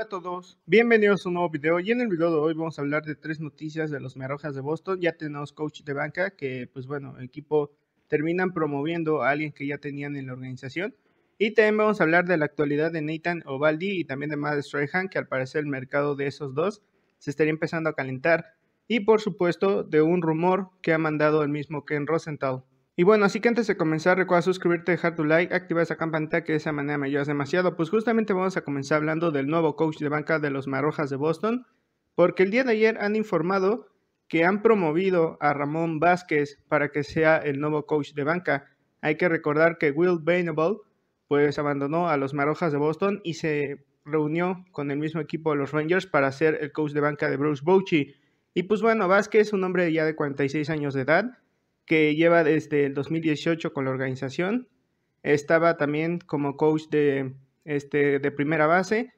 Hola a todos, bienvenidos a un nuevo video y en el video de hoy vamos a hablar de tres noticias de los Merojas de Boston. Ya tenemos coach de banca que pues bueno, el equipo terminan promoviendo a alguien que ya tenían en la organización. Y también vamos a hablar de la actualidad de Nathan Ovaldi y también de Matt Strahan, que al parecer el mercado de esos dos se estaría empezando a calentar. Y por supuesto de un rumor que ha mandado el mismo Ken Rosenthal. Y bueno, así que antes de comenzar, recuerda suscribirte, dejar tu like, activar esa campanita que de esa manera me ayudas demasiado. Pues justamente vamos a comenzar hablando del nuevo coach de banca de los Marrojas de Boston, porque el día de ayer han informado que han promovido a Ramón Vázquez para que sea el nuevo coach de banca. Hay que recordar que Will Bainable pues abandonó a los Marojas de Boston y se reunió con el mismo equipo de los Rangers para ser el coach de banca de Bruce Bochy. Y pues bueno, Vázquez, es un hombre ya de 46 años de edad, que lleva desde el 2018 con la organización. Estaba también como coach de, este, de primera base.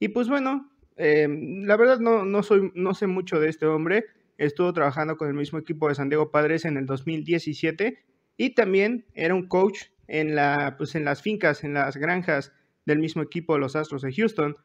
Y pues bueno, em, la verdad no, no, soy, no sé mucho de este hombre. Estuvo trabajando con el mismo equipo de San Diego Padres en el 2017 y también era un coach en, la, pues, en las fincas, en las granjas del mismo equipo de los Astros de Houston.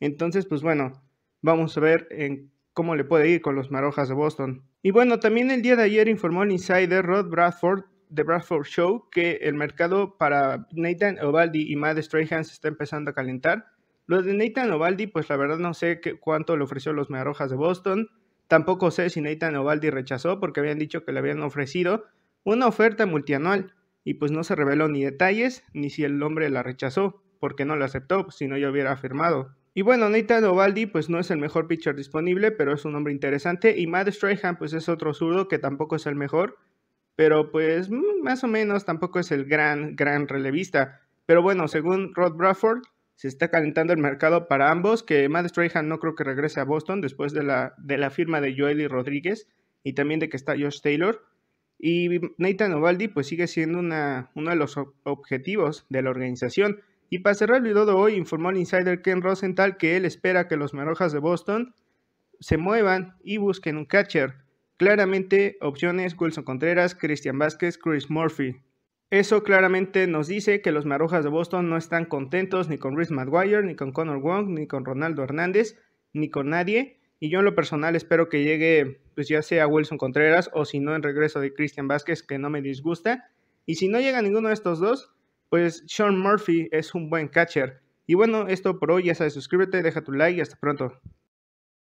Entonces, pues bueno, vamos a ver en cómo le puede ir con los Marojas de Boston. Y bueno, también el día de ayer informó el insider Rod Bradford de Bradford Show que el mercado para Nathan Ovaldi y Matt Strahan se está empezando a calentar. Lo de Nathan Ovaldi, pues la verdad no sé cuánto le ofreció los Marojas de Boston. Tampoco sé si Nathan Ovaldi rechazó porque habían dicho que le habían ofrecido una oferta multianual y pues no se reveló ni detalles ni si el hombre la rechazó porque no la aceptó, si no yo hubiera afirmado. Y bueno, Nathan Ovaldi pues no es el mejor pitcher disponible, pero es un hombre interesante. Y Matt Strahan pues es otro zurdo que tampoco es el mejor, pero pues mm, más o menos tampoco es el gran, gran relevista. Pero bueno, según Rod Bradford, se está calentando el mercado para ambos, que Matt Strahan no creo que regrese a Boston después de la, de la firma de Joel y Rodríguez y también de que está Josh Taylor. Y Nathan Ovaldi pues sigue siendo una, uno de los objetivos de la organización. Y para cerrar el video de hoy, informó el insider Ken Rosenthal que él espera que los Marrojas de Boston se muevan y busquen un catcher. Claramente, opciones Wilson Contreras, Christian Vázquez, Chris Murphy. Eso claramente nos dice que los Marrojas de Boston no están contentos ni con Rhys Maguire, ni con Connor Wong, ni con Ronaldo Hernández, ni con nadie. Y yo en lo personal espero que llegue, pues ya sea Wilson Contreras o si no en regreso de Christian Vázquez, que no me disgusta. Y si no llega ninguno de estos dos, pues Sean Murphy es un buen catcher. Y bueno, esto por hoy, ya sabes, suscríbete, deja tu like y hasta pronto.